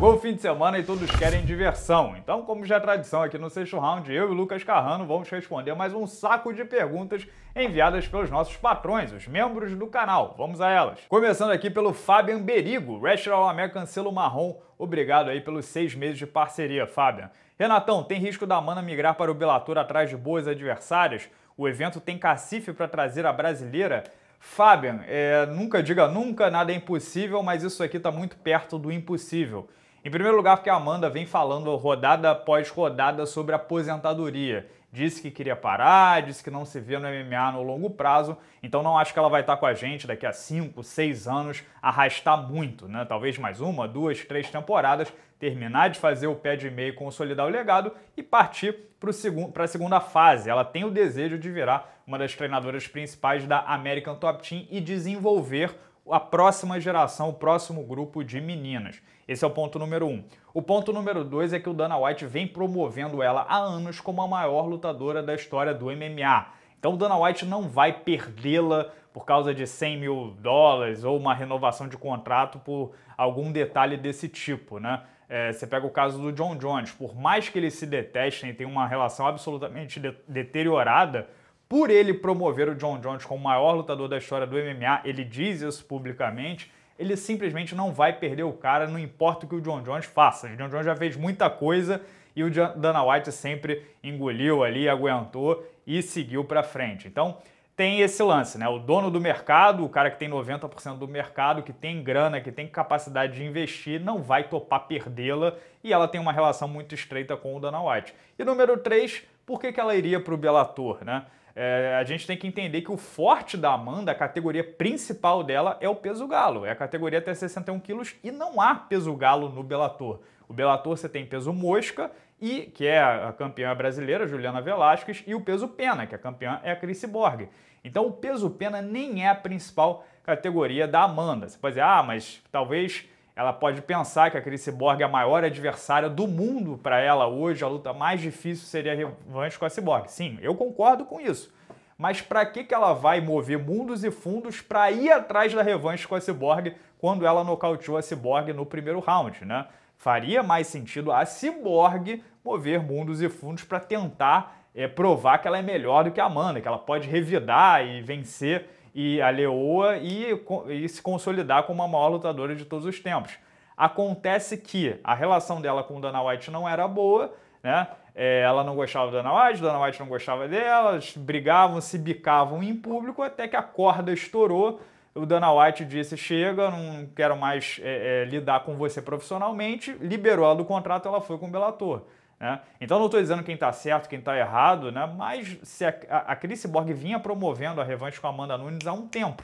Chegou o fim de semana e todos querem diversão. Então, como já é tradição aqui no sexto round, eu e o Lucas Carrano vamos responder mais um saco de perguntas enviadas pelos nossos patrões, os membros do canal. Vamos a elas. Começando aqui pelo Fabian Berigo, Restaurant American Selo Marrom. Obrigado aí pelos seis meses de parceria, Fabian. Renatão, tem risco da Mana migrar para o Belator atrás de boas adversárias? O evento tem cacife para trazer a brasileira? Fabian, é, nunca diga nunca, nada é impossível, mas isso aqui está muito perto do impossível. Em primeiro lugar, porque a Amanda vem falando rodada após rodada sobre aposentadoria. Disse que queria parar, disse que não se vê no MMA no longo prazo, então não acho que ela vai estar com a gente daqui a 5, 6 anos, arrastar muito, né? Talvez mais uma, duas, três temporadas, terminar de fazer o pé de meio, consolidar o legado e partir para a segunda fase. Ela tem o desejo de virar uma das treinadoras principais da American Top Team e desenvolver a próxima geração, o próximo grupo de meninas. Esse é o ponto número um. O ponto número dois é que o Dana White vem promovendo ela há anos como a maior lutadora da história do MMA. Então o Dana White não vai perdê-la por causa de 100 mil dólares ou uma renovação de contrato por algum detalhe desse tipo, né? É, você pega o caso do John Jones, por mais que eles se detestem, tem uma relação absolutamente de deteriorada, por ele promover o John Jones como o maior lutador da história do MMA, ele diz isso publicamente, ele simplesmente não vai perder o cara, não importa o que o John Jones faça. O John Jones já fez muita coisa e o Dana White sempre engoliu ali, aguentou e seguiu para frente. Então, tem esse lance, né? O dono do mercado, o cara que tem 90% do mercado, que tem grana, que tem capacidade de investir, não vai topar perdê-la e ela tem uma relação muito estreita com o Dana White. E número 3, por que, que ela iria para o Bellator, né? é, a gente tem que entender que o forte da Amanda, a categoria principal dela, é o peso galo. É a categoria até 61 quilos e não há peso galo no Bellator. O Bellator você tem peso mosca e que é a campeã brasileira, Juliana Velasquez, e o peso pena, que a campeã é a Cris Borg. Então o peso pena nem é a principal categoria da Amanda. Você pode dizer, ah, mas talvez ela pode pensar que a Cris Borg é a maior adversária do mundo para ela hoje, a luta mais difícil seria a revanche com a Cyborg. Sim, eu concordo com isso mas para que, que ela vai mover mundos e fundos para ir atrás da revanche com a Cyborg quando ela nocauteou a Cyborg no primeiro round, né? Faria mais sentido a Cyborg mover mundos e fundos para tentar é, provar que ela é melhor do que a Amanda, que ela pode revidar e vencer e a Leoa e, e se consolidar como a maior lutadora de todos os tempos. Acontece que a relação dela com Dana White não era boa, né? É, ela não gostava do Dana White, Dana White não gostava dela, brigavam, se bicavam em público, até que a corda estourou. O Dana White disse: Chega, não quero mais é, é, lidar com você profissionalmente. Liberou ela do contrato, ela foi com o Bellator. Né? Então, não estou dizendo quem está certo, quem está errado, né? mas se a, a, Chris Borg vinha promovendo a revanche com a Amanda Nunes há um tempo.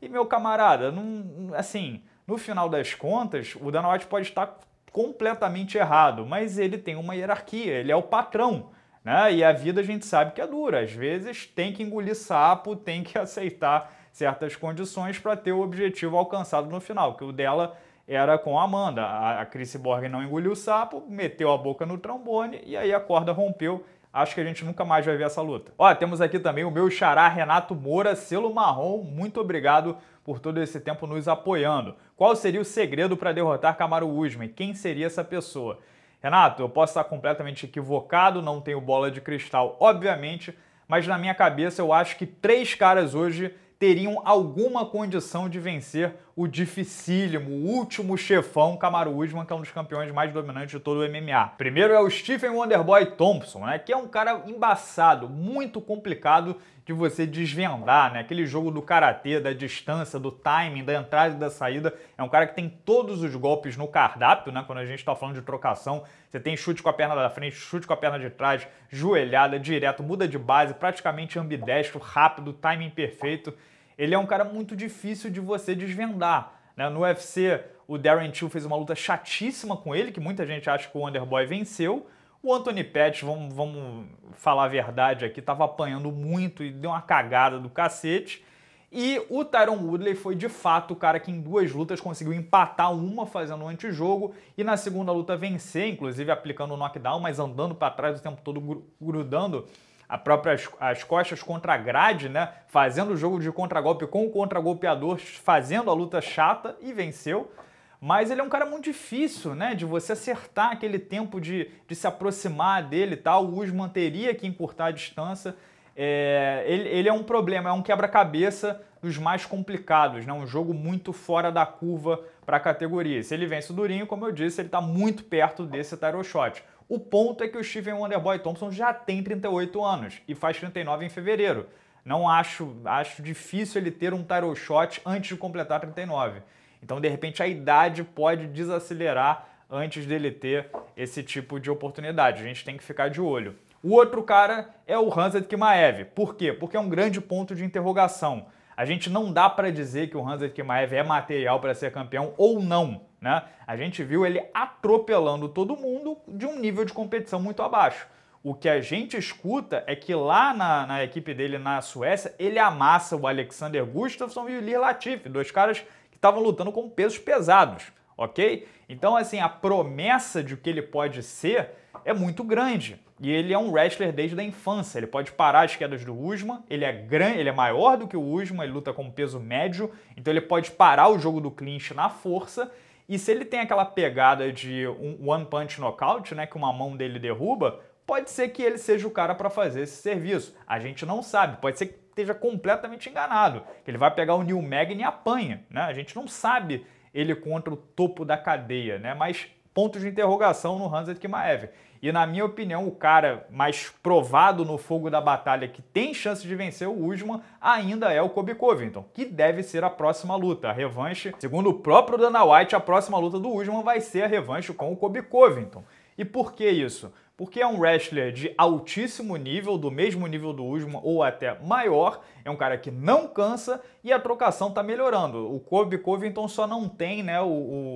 E, meu camarada, não, assim, no final das contas, o Dana White pode estar completamente errado, mas ele tem uma hierarquia, ele é o patrão. Né? E a vida a gente sabe que é dura, às vezes tem que engolir sapo, tem que aceitar certas condições para ter o objetivo alcançado no final, que o dela era com a Amanda. A, Chris Borg não engoliu o sapo, meteu a boca no trombone e aí a corda rompeu. Acho que a gente nunca mais vai ver essa luta. Ó, temos aqui também o meu xará Renato Moura, selo marrom. Muito obrigado por todo esse tempo nos apoiando. Qual seria o segredo para derrotar Camaro Usman? Quem seria essa pessoa? Renato, eu posso estar completamente equivocado, não tenho bola de cristal, obviamente, mas na minha cabeça eu acho que três caras hoje teriam alguma condição de vencer o dificílimo, o último chefão Kamaru Usman, que é um dos campeões mais dominantes de todo o MMA. Primeiro é o Stephen Wonderboy Thompson, né, que é um cara embaçado, muito complicado de você desvendar, né? Aquele jogo do karatê, da distância, do timing, da entrada e da saída. É um cara que tem todos os golpes no cardápio, né? Quando a gente tá falando de trocação, você tem chute com a perna da frente, chute com a perna de trás, joelhada, direto, muda de base, praticamente ambidestro, rápido, timing perfeito ele é um cara muito difícil de você desvendar. Né? No UFC, o Darren Till fez uma luta chatíssima com ele, que muita gente acha que o Underboy venceu. O Anthony Pettis, vamos, vamos falar a verdade aqui, estava apanhando muito e deu uma cagada do cacete. E o Tyron Woodley foi de fato o cara que em duas lutas conseguiu empatar uma fazendo o um antijogo e na segunda luta vencer, inclusive aplicando o um knockdown, mas andando para trás o tempo todo grudando a própria, as costas contra a grade, né? Fazendo o jogo de contragolpe com o contragolpeador, fazendo a luta chata e venceu. Mas ele é um cara muito difícil, né? De você acertar aquele tempo de, de se aproximar dele e tal. O Usman teria que encurtar a distância. É, ele, ele, é um problema, é um quebra-cabeça dos mais complicados, né? um jogo muito fora da curva para a categoria. Se ele vence o Durinho, como eu disse, ele está muito perto desse title shot. O ponto é que o Steven Wonderboy Thompson já tem 38 anos e faz 39 em fevereiro. Não acho, acho difícil ele ter um title shot antes de completar 39. Então, de repente, a idade pode desacelerar antes dele ter esse tipo de oportunidade. A gente tem que ficar de olho. O outro cara é o Hanzad Kimaev. Por quê? Porque é um grande ponto de interrogação. A gente não dá para dizer que o Hanzad Kimaev é material para ser campeão ou não. Né? A gente viu ele atropelando todo mundo de um nível de competição muito abaixo. O que a gente escuta é que lá na, na equipe dele na Suécia, ele amassa o Alexander Gustafsson e o Lir Latifi, dois caras que estavam lutando com pesos pesados, ok? Então, assim, a promessa de o que ele pode ser é muito grande. E ele é um wrestler desde a infância. Ele pode parar as quedas do Usman, ele é grande, ele é maior do que o Usman, ele luta com peso médio, então ele pode parar o jogo do clinch na força e se ele tem aquela pegada de um one punch knockout, né, que uma mão dele derruba, pode ser que ele seja o cara para fazer esse serviço. A gente não sabe, pode ser que esteja completamente enganado, que ele vai pegar o Neil Magny e apanha, né? A gente não sabe ele contra o topo da cadeia, né? Mas ponto de interrogação no Hanset Kimaev. E na minha opinião, o cara mais provado no fogo da batalha que tem chance de vencer o Usman ainda é o Kobe Covington, que deve ser a próxima luta. A revanche, segundo o próprio Dana White, a próxima luta do Usman vai ser a revanche com o Kobe Covington. E por que isso? Porque é um wrestler de altíssimo nível, do mesmo nível do Usman ou até maior, é um cara que não cansa e a trocação tá melhorando. O Kobe Covington só não tem né, o,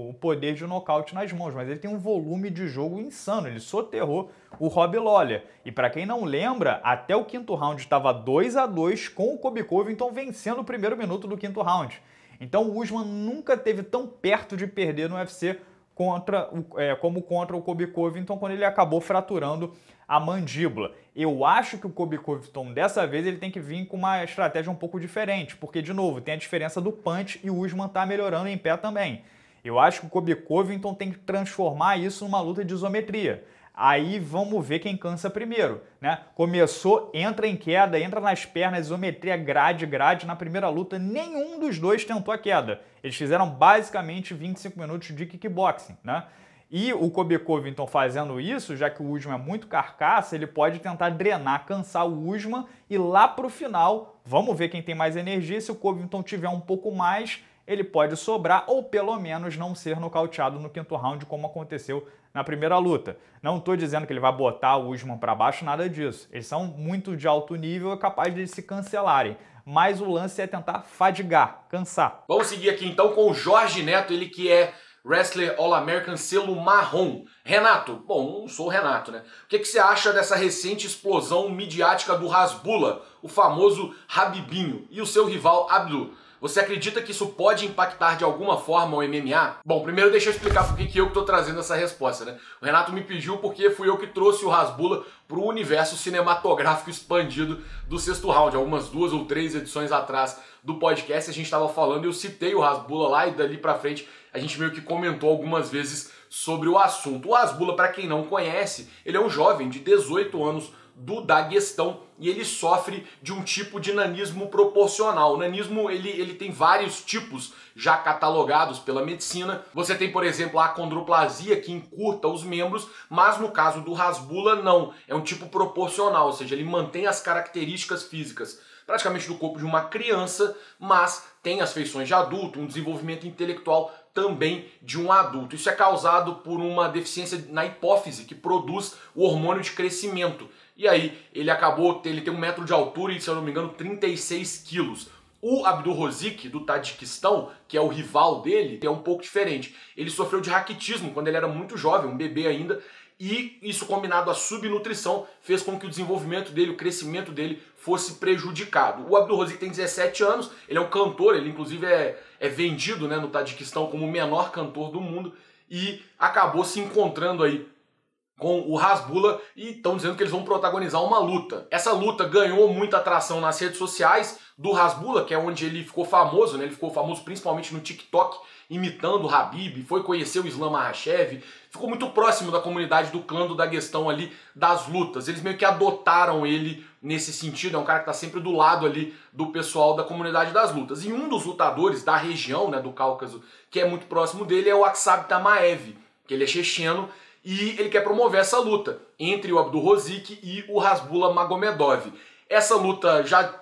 o poder de nocaute nas mãos, mas ele tem um volume de jogo insano, ele soterrou o Rob Lawler. E para quem não lembra, até o quinto round estava 2 a 2 com o Kobe Covington vencendo o primeiro minuto do quinto round. Então o Usman nunca teve tão perto de perder no UFC contra o, é, como contra o Kobe Covington quando ele acabou fraturando a mandíbula. Eu acho que o Kobe Covington dessa vez ele tem que vir com uma estratégia um pouco diferente, porque de novo, tem a diferença do punch e o Usman está melhorando em pé também. Eu acho que o Kobe Covington tem que transformar isso numa luta de isometria. Aí vamos ver quem cansa primeiro, né? Começou, entra em queda, entra nas pernas, isometria grade, grade. Na primeira luta, nenhum dos dois tentou a queda. Eles fizeram basicamente 25 minutos de kickboxing, né? E o Kobekov, então, fazendo isso, já que o Usman é muito carcaça, ele pode tentar drenar, cansar o Usman e lá pro final, vamos ver quem tem mais energia, se o Covington tiver um pouco mais, ele pode sobrar ou pelo menos não ser nocauteado no quinto round, como aconteceu na primeira luta. Não estou dizendo que ele vai botar o Usman para baixo, nada disso. Eles são muito de alto nível e capazes de se cancelarem. Mas o lance é tentar fadigar, cansar. Vamos seguir aqui então com o Jorge Neto, ele que é wrestler All-American selo marrom. Renato, bom, não sou o Renato, né? O que, que você acha dessa recente explosão midiática do Rasbula, o famoso Rabibinho, e o seu rival Abdul? Você acredita que isso pode impactar de alguma forma o MMA? Bom, primeiro deixa eu explicar por que eu estou trazendo essa resposta, né? O Renato me pediu porque fui eu que trouxe o Rasbula para o universo cinematográfico expandido do sexto round. Algumas duas ou três edições atrás do podcast a gente estava falando, eu citei o Rasbula lá e dali para frente a gente meio que comentou algumas vezes sobre o assunto. O Rasbula, para quem não conhece, ele é um jovem de 18 anos do Daguestão e ele sofre de um tipo de nanismo proporcional. O nanismo ele, ele tem vários tipos já catalogados pela medicina. Você tem, por exemplo, a condroplasia que encurta os membros, mas no caso do Rasbula não, é um tipo proporcional, ou seja, ele mantém as características físicas praticamente do corpo de uma criança, mas tem as feições de adulto, um desenvolvimento intelectual também de um adulto. Isso é causado por uma deficiência na hipófise que produz o hormônio de crescimento. E aí, ele acabou, ele tem um metro de altura e, se eu não me engano, 36 quilos. O Abdul Rozik, do Tadiquistão, que é o rival dele, é um pouco diferente. Ele sofreu de raquitismo quando ele era muito jovem, um bebê ainda, e isso combinado à subnutrição fez com que o desenvolvimento dele, o crescimento dele fosse prejudicado. O Abdul Rozik tem 17 anos, ele é um cantor, ele inclusive é, é vendido né, no Tadiquistão como o menor cantor do mundo e acabou se encontrando aí com o Rasbula e estão dizendo que eles vão protagonizar uma luta. Essa luta ganhou muita atração nas redes sociais do Rasbula, que é onde ele ficou famoso, né? Ele ficou famoso principalmente no TikTok, imitando o Habib, foi conhecer o Islam Mahashev, ficou muito próximo da comunidade do clã do Daguestão ali das lutas. Eles meio que adotaram ele nesse sentido, é um cara que está sempre do lado ali do pessoal da comunidade das lutas. E um dos lutadores da região, né, do Cáucaso, que é muito próximo dele é o Aksab Tamaev, que ele é checheno e ele quer promover essa luta entre o Abdul Rozik e o Rasbula Magomedov. Essa luta já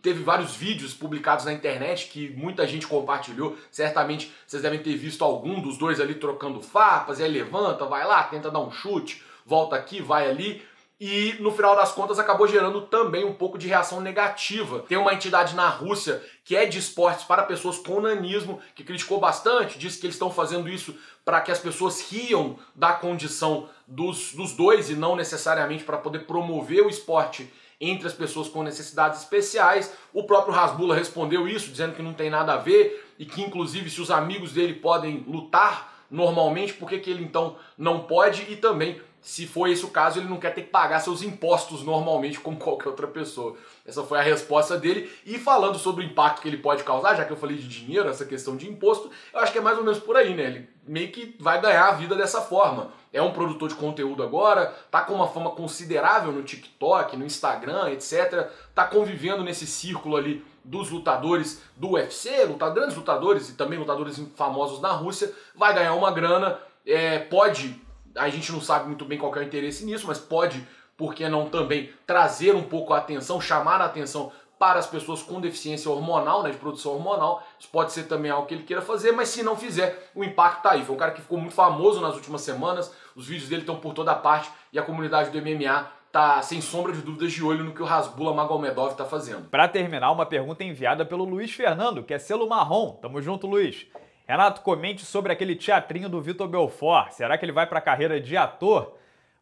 teve vários vídeos publicados na internet que muita gente compartilhou. Certamente vocês devem ter visto algum dos dois ali trocando farpas, e aí levanta, vai lá, tenta dar um chute, volta aqui, vai ali e no final das contas acabou gerando também um pouco de reação negativa. Tem uma entidade na Rússia que é de esportes para pessoas com nanismo, que criticou bastante, disse que eles estão fazendo isso para que as pessoas riam da condição dos, dos dois e não necessariamente para poder promover o esporte entre as pessoas com necessidades especiais. O próprio Rasbula respondeu isso, dizendo que não tem nada a ver e que, inclusive, se os amigos dele podem lutar normalmente, por que, que ele então não pode? E também se for esse o caso, ele não quer ter que pagar seus impostos normalmente como qualquer outra pessoa. Essa foi a resposta dele. E falando sobre o impacto que ele pode causar, já que eu falei de dinheiro, essa questão de imposto, eu acho que é mais ou menos por aí, né? Ele meio que vai ganhar a vida dessa forma. É um produtor de conteúdo agora, tá com uma fama considerável no TikTok, no Instagram, etc. Tá convivendo nesse círculo ali dos lutadores do UFC, lutadores, grandes lutadores e também lutadores famosos na Rússia, vai ganhar uma grana, é, pode a gente não sabe muito bem qual é o interesse nisso, mas pode, por que não também, trazer um pouco a atenção, chamar a atenção para as pessoas com deficiência hormonal, né, de produção hormonal. Isso pode ser também algo que ele queira fazer, mas se não fizer, o impacto está aí. Foi um cara que ficou muito famoso nas últimas semanas, os vídeos dele estão por toda parte e a comunidade do MMA tá sem sombra de dúvidas de olho no que o Rasbula Magomedov tá fazendo. Para terminar, uma pergunta enviada pelo Luiz Fernando, que é selo marrom. Tamo junto, Luiz. Renato, comente sobre aquele teatrinho do Vitor Belfort. Será que ele vai para a carreira de ator?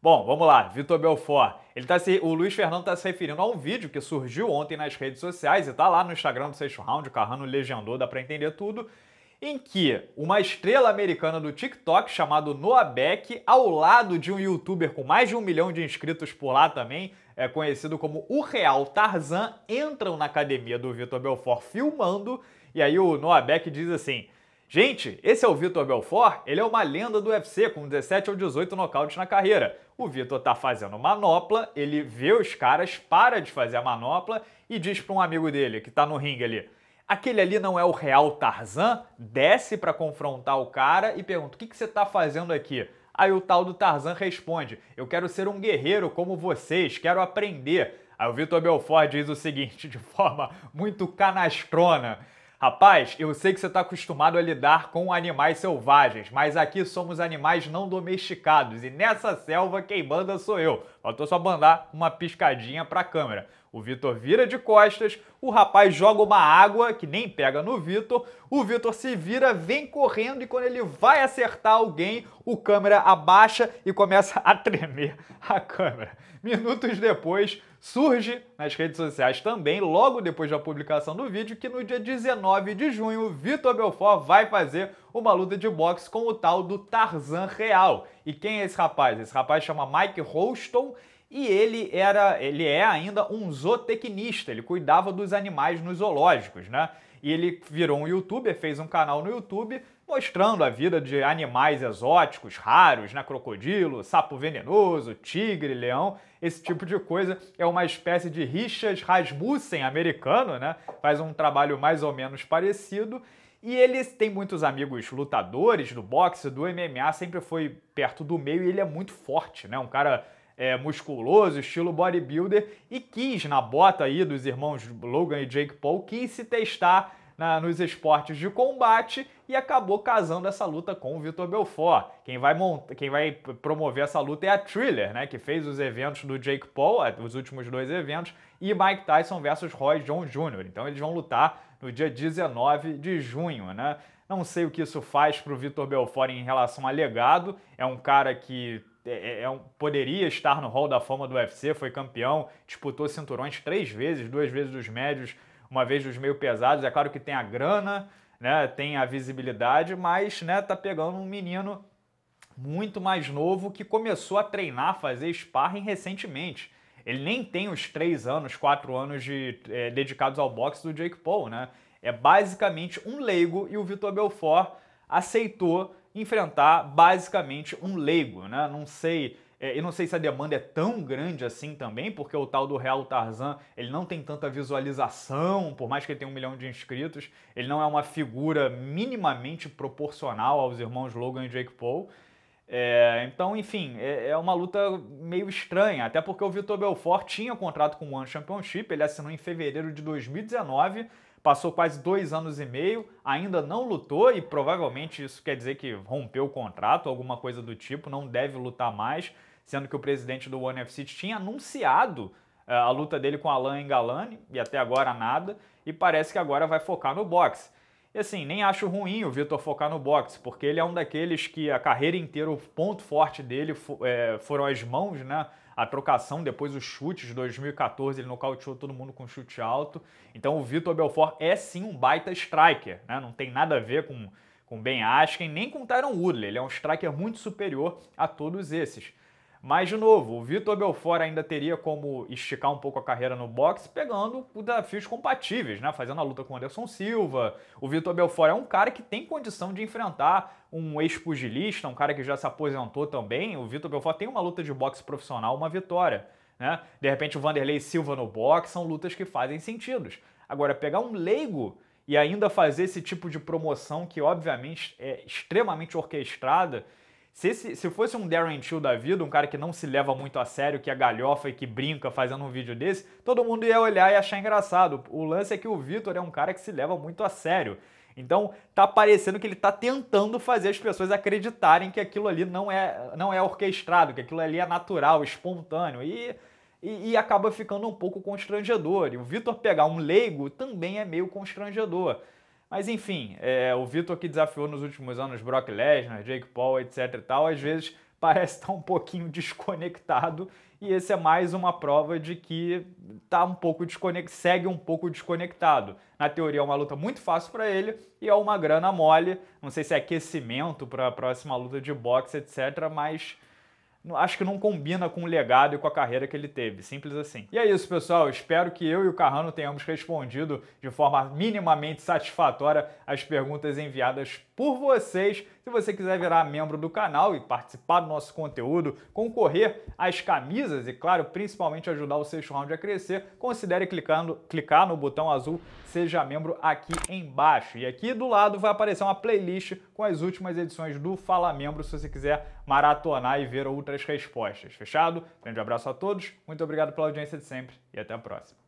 Bom, vamos lá, Vitor Belfort. Ele tá se, o Luiz Fernando está se referindo a um vídeo que surgiu ontem nas redes sociais e tá lá no Instagram do Sexto Round, o Carrano legendou, dá para entender tudo, em que uma estrela americana do TikTok chamado Noah Beck, ao lado de um youtuber com mais de um milhão de inscritos por lá também, é conhecido como o Real Tarzan, entram na academia do Vitor Belfort filmando e aí o Noah Beck diz assim... Gente, esse é o Vitor Belfort, ele é uma lenda do UFC com 17 ou 18 nocautes na carreira. O Vitor tá fazendo manopla, ele vê os caras, para de fazer a manopla e diz para um amigo dele que tá no ringue ali: "Aquele ali não é o real Tarzan?" Desce para confrontar o cara e pergunta: "O que que você tá fazendo aqui?" Aí o tal do Tarzan responde: "Eu quero ser um guerreiro como vocês, quero aprender." Aí o Vitor Belfort diz o seguinte de forma muito canastrona: Rapaz, eu sei que você está acostumado a lidar com animais selvagens, mas aqui somos animais não domesticados e nessa selva quem manda sou eu. Faltou só mandar uma piscadinha para a câmera. O Vitor vira de costas, o rapaz joga uma água que nem pega no Vitor, o Vitor se vira, vem correndo e quando ele vai acertar alguém, o câmera abaixa e começa a tremer a câmera. Minutos depois, surge nas redes sociais também, logo depois da publicação do vídeo, que no dia 19 de junho, Vitor Belfort vai fazer uma luta de boxe com o tal do Tarzan Real. E quem é esse rapaz? Esse rapaz chama Mike Houston e ele era, ele é ainda um zootecnista, ele cuidava dos animais nos zoológicos, né? E ele virou um youtuber, fez um canal no YouTube mostrando a vida de animais exóticos, raros, né? crocodilo, sapo venenoso, tigre, leão, esse tipo de coisa. É uma espécie de Richard Rasmussen americano, né? Faz um trabalho mais ou menos parecido. E ele tem muitos amigos lutadores do boxe, do MMA, sempre foi perto do meio e ele é muito forte, né? Um cara é, musculoso, estilo bodybuilder, e quis, na bota aí dos irmãos Logan e Jake Paul, quis se testar na, nos esportes de combate e acabou casando essa luta com o Vitor Belfort. Quem vai, monta, quem vai promover essa luta é a Thriller, né, que fez os eventos do Jake Paul, os últimos dois eventos, e Mike Tyson versus Roy Jones Jr. Então eles vão lutar no dia 19 de junho, né? Não sei o que isso faz para o Vitor Belfort em relação a legado. É um cara que é, é, é um, poderia estar no Hall da Fama do UFC, foi campeão, disputou cinturões três vezes, duas vezes dos médios, uma vez os meio pesados. É claro que tem a grana, né? Tem a visibilidade, mas né, tá pegando um menino muito mais novo que começou a treinar, fazer sparring recentemente. Ele nem tem os três anos, quatro anos de, é, dedicados ao boxe do Jake Paul, né? É basicamente um leigo e o Vitor Belfort aceitou enfrentar basicamente um leigo, né? Não sei é, eu não sei se a demanda é tão grande assim também, porque o tal do Real Tarzan ele não tem tanta visualização, por mais que ele tenha um milhão de inscritos, ele não é uma figura minimamente proporcional aos irmãos Logan e Jake Paul. É, então, enfim, é, é, uma luta meio estranha, até porque o Vitor Belfort tinha contrato com o One Championship, ele assinou em fevereiro de 2019, passou quase dois anos e meio, ainda não lutou e provavelmente isso quer dizer que rompeu o contrato, alguma coisa do tipo, não deve lutar mais sendo que o presidente do One FC tinha anunciado eh, a luta dele com Alain Galani e até agora nada, e parece que agora vai focar no boxe. E assim, nem acho ruim o Vitor focar no boxe, porque ele é um daqueles que a carreira inteira, o ponto forte dele é, foram as mãos, né? A trocação, depois os chutes, 2014 ele nocauteou todo mundo com chute alto. Então o Vitor Belfort é sim um baita striker, né? Não tem nada a ver com, com Ben Askren nem com Tyron Woodley. Ele é um striker muito superior a todos esses. Mas, de novo, o Vitor Belfort ainda teria como esticar um pouco a carreira no boxe, pegando desafios compatíveis, né? Fazendo a luta com o Anderson Silva. O Vitor Belfort é um cara que tem condição de enfrentar um ex-pugilista, um cara que já se aposentou também. O Vitor Belfort tem uma luta de boxe profissional, uma vitória. Né? De repente o Vanderlei Silva no boxe são lutas que fazem sentido Agora, pegar um leigo e ainda fazer esse tipo de promoção que, obviamente, é extremamente orquestrada se, esse, se fosse um Darren Till da vida, um cara que não se leva muito a sério, que é galhofa e que brinca fazendo um vídeo desse, todo mundo ia olhar e achar engraçado. O lance é que o Vitor é um cara que se leva muito a sério. Então, tá parecendo que ele tá tentando fazer as pessoas acreditarem que aquilo ali não é, não é orquestrado, que aquilo ali é natural, espontâneo. E, e, e acaba ficando um pouco constrangedor. E o Vitor pegar um leigo também é meio constrangedor. Mas enfim, é, o Vitor que desafiou nos últimos anos Brock Lesnar, Jake Paul, etc e tal, às vezes parece estar um pouquinho desconectado e esse é mais uma prova de que tá um pouco desconect... segue um pouco desconectado. Na teoria é uma luta muito fácil para ele e é uma grana mole, não sei se é aquecimento para a próxima luta de boxe, etc, mas acho que não combina com o legado e com a carreira que ele teve. Simples assim. E é isso, pessoal. Espero que eu e o Carrano tenhamos respondido de forma minimamente satisfatória as perguntas enviadas por vocês. Se você quiser virar membro do canal e participar do nosso conteúdo, concorrer às camisas e, claro, principalmente ajudar o sexto round a crescer, considere clicando, clicar no botão azul Seja Membro aqui embaixo. E aqui do lado vai aparecer uma playlist com as últimas edições do Fala Membro, se você quiser maratonar e ver outras respostas. Fechado? Grande abraço a todos, muito obrigado pela audiência de sempre e até a próxima.